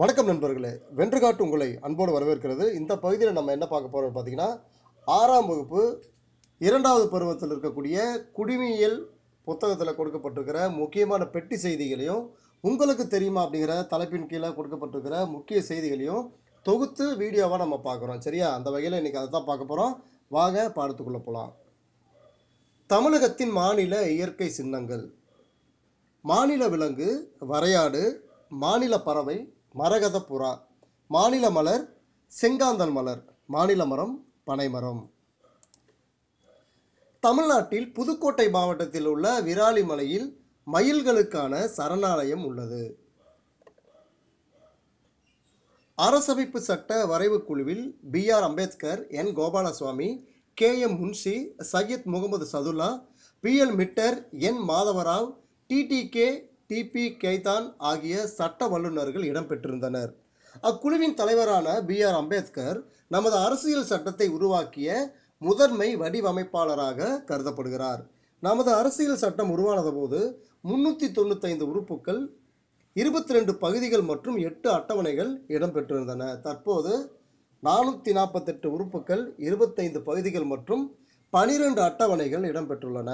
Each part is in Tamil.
வணக்கம் நண்பர்களே வென்றுகாட்டு உங்களை அன்போடு வரவேற்கிறது இந்த பகுதியில் நம்ம என்ன பார்க்க போகிறோம் பார்த்தீங்கன்னா ஆறாம் வகுப்பு இரண்டாவது பருவத்தில் இருக்கக்கூடிய குடிமியல் புத்தகத்தில் கொடுக்கப்பட்டிருக்கிற முக்கியமான பெட்டி செய்திகளையும் உங்களுக்கு தெரியுமா அப்படிங்கிற தலைப்பின் கீழே கொடுக்கப்பட்டிருக்கிற முக்கிய செய்திகளையும் தொகுத்து வீடியோவாக நம்ம பார்க்குறோம் சரியா அந்த வகையில் இன்றைக்கி அதை தான் பார்க்க போகிறோம் வாங்க பாடத்துக்குள்ளே போகலாம் தமிழகத்தின் மாநில இயற்கை சின்னங்கள் மாநில விலங்கு வரையாடு மாநில பறவை மரகத புறா மாநில மலர் செங்காந்தல் மலர் மாநில மரம் பனைமரம் தமிழ்நாட்டில் புதுக்கோட்டை மாவட்டத்தில் உள்ள விராலி மலையில் மயில்களுக்கான சரணாலயம் உள்ளது அரசமைப்பு சட்ட வரைவு குழுவில் B R Ambedkar N Gopalaswami K M Munshi Syed Mohammad Saadulla B L Mitter N Madhava Rao TTK D P Khaitan ஆகிய சட்ட வல்லுநர்கள் இடம்பெற்றிருந்தனர் அக்குழுவின் தலைவரான பி ஆர் அம்பேத்கர் நமது அரசியல் சட்டத்தை உருவாக்கிய முதன்மை வடிவமைப்பாளராக கருதப்படுகிறார் நமது அரசியல் சட்டம் உருவானது போது முன்னூற்றி தொண்ணூத்தைந்து உறுப்புகள் இருபத்தி ரெண்டு பகுதிகள் மற்றும் எட்டு அட்டவணைகள் இடம்பெற்றிருந்தன தற்போது நானூற்றி நாற்பத்தெட்டு உறுப்புகள் இருபத்தைந்து பகுதிகள் மற்றும் பனிரெண்டு அட்டவணைகள் இடம்பெற்றுள்ளன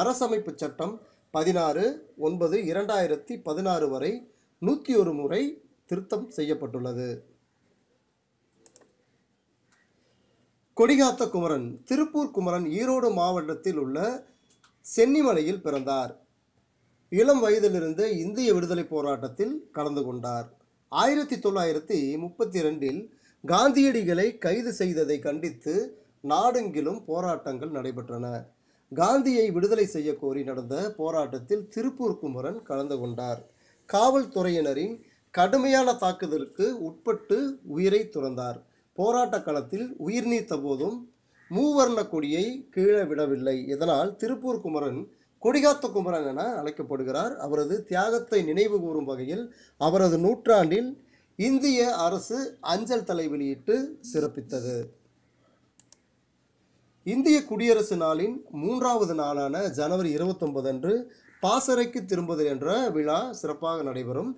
அரசமைப்பு சட்டம் பதினாறு ஒன்பது இரண்டாயிரத்தி பதினாறு வரை நூற்றி ஒரு முறை திருத்தம் செய்யப்பட்டுள்ளது கொடிகாத்த குமரன் திருப்பூர் குமரன் ஈரோடு மாவட்டத்தில் உள்ள சென்னிமலையில் பிறந்தார் இளம் வயதிலிருந்து இந்திய விடுதலை போராட்டத்தில் கலந்து கொண்டார் ஆயிரத்தி தொள்ளாயிரத்தி முப்பத்தி ரெண்டில் காந்தியடிகளை கைது செய்ததை கண்டித்து நாடெங்கிலும் போராட்டங்கள் நடைபெற்றன காந்தியை விடுதலை செய்ய கோரி நடந்த போராட்டத்தில் திருப்பூர் குமரன் கலந்து கொண்டார் காவல்துறையினரின் கடுமையான தாக்குதலுக்கு உட்பட்டு உயிரை துறந்தார் போராட்ட களத்தில் உயிர் நீத்த போதும் மூவர்ண கொடியை கீழே விடவில்லை இதனால் திருப்பூர் குமரன் கொடிகாத்த குமரன் என அழைக்கப்படுகிறார் அவரது தியாகத்தை நினைவு கூறும் வகையில் அவரது நூற்றாண்டில் இந்திய அரசு அஞ்சல் தலை வெளியிட்டு சிறப்பித்தது இந்திய குடியரசு நாளின் மூன்றாவது நாளான ஜனவரி இருபத்தொன்பது அன்று பாசறைக்கு திரும்புதல் என்ற விழா சிறப்பாக நடைபெறும்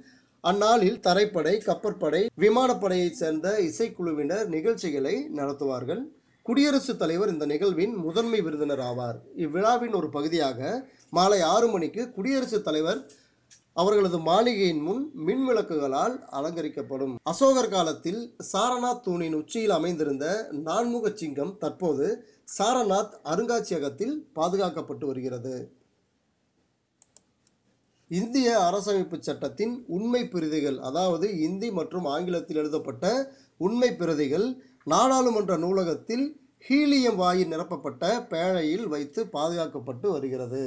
அந்நாளில் தரைப்படை கப்பற்படை விமானப்படையைச் சேர்ந்த இசைக்குழுவினர் நிகழ்ச்சிகளை நடத்துவார்கள் குடியரசுத் தலைவர் இந்த நிகழ்வின் முதன்மை விருந்தினர் ஆவார் இவ்விழாவின் ஒரு பகுதியாக மாலை ஆறு மணிக்கு குடியரசுத் தலைவர் அவர்களது மாளிகையின் முன் மின்விளக்குகளால் அலங்கரிக்கப்படும் அசோகர் காலத்தில் சாரநாத் தூணின் உச்சியில் அமைந்திருந்த நான்முக சிங்கம் தற்போது சாரநாத் அருங்காட்சியகத்தில் பாதுகாக்கப்பட்டு வருகிறது இந்திய அரசமைப்பு சட்டத்தின் உண்மை பிரதிகள் அதாவது இந்தி மற்றும் ஆங்கிலத்தில் எழுதப்பட்ட உண்மை பிரதிகள் நாடாளுமன்ற நூலகத்தில் ஹீலியம் வாயு நிரப்பப்பட்ட பேழையில் வைத்து பாதுகாக்கப்பட்டு வருகிறது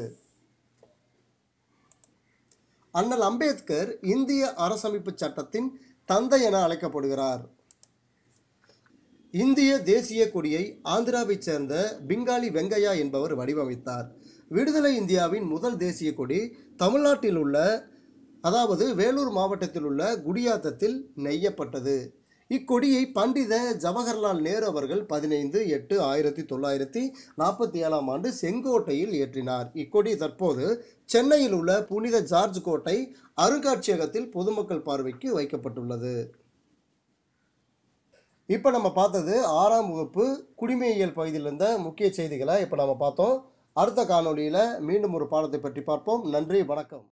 அண்ணல் அம்பேத்கர் இந்திய அரசமைப்பு சட்டத்தின் தந்தை என அழைக்கப்படுகிறார் இந்திய தேசிய கொடியை ஆந்திராவைச் சேர்ந்த பிங்காலி வெங்கையா என்பவர் வடிவமைத்தார் விடுதலை இந்தியாவின் முதல் தேசிய கொடி தமிழ்நாட்டில் உள்ள அதாவது வேலூர் மாவட்டத்தில் உள்ள குடியாத்தத்தில் நெய்யப்பட்டது இக்கொடியை பண்டித ஜவஹர்லால் நேரு அவர்கள் பதினைந்து எட்டு ஆயிரத்தி தொள்ளாயிரத்தி நாற்பத்தி ஏழாம் ஆண்டு செங்கோட்டையில் ஏற்றினார் இக்கொடி தற்போது சென்னையில் உள்ள புனித ஜார்ஜ் கோட்டை அருங்காட்சியகத்தில் பொதுமக்கள் பார்வைக்கு வைக்கப்பட்டுள்ளது இப்போ நம்ம பார்த்தது ஆறாம் வகுப்பு குடிமையியல் பகுதியில் இருந்த முக்கிய செய்திகளை இப்போ நம்ம பார்த்தோம் அடுத்த காணொலியில் மீண்டும் ஒரு பாடத்தை பற்றி பார்ப்போம் நன்றி வணக்கம்